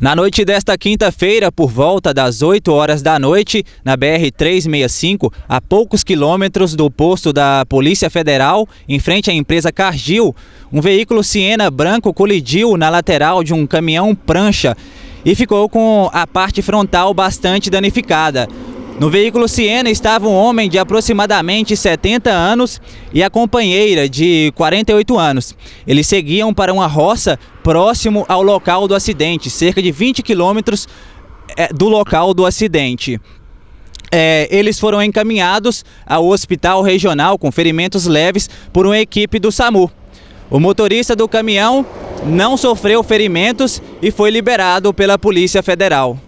Na noite desta quinta-feira, por volta das 8 horas da noite, na BR-365, a poucos quilômetros do posto da Polícia Federal, em frente à empresa Cargill, um veículo Siena branco colidiu na lateral de um caminhão prancha e ficou com a parte frontal bastante danificada. No veículo Siena estava um homem de aproximadamente 70 anos e a companheira de 48 anos. Eles seguiam para uma roça próximo ao local do acidente, cerca de 20 quilômetros eh, do local do acidente. É, eles foram encaminhados ao hospital regional com ferimentos leves por uma equipe do SAMU. O motorista do caminhão não sofreu ferimentos e foi liberado pela Polícia Federal.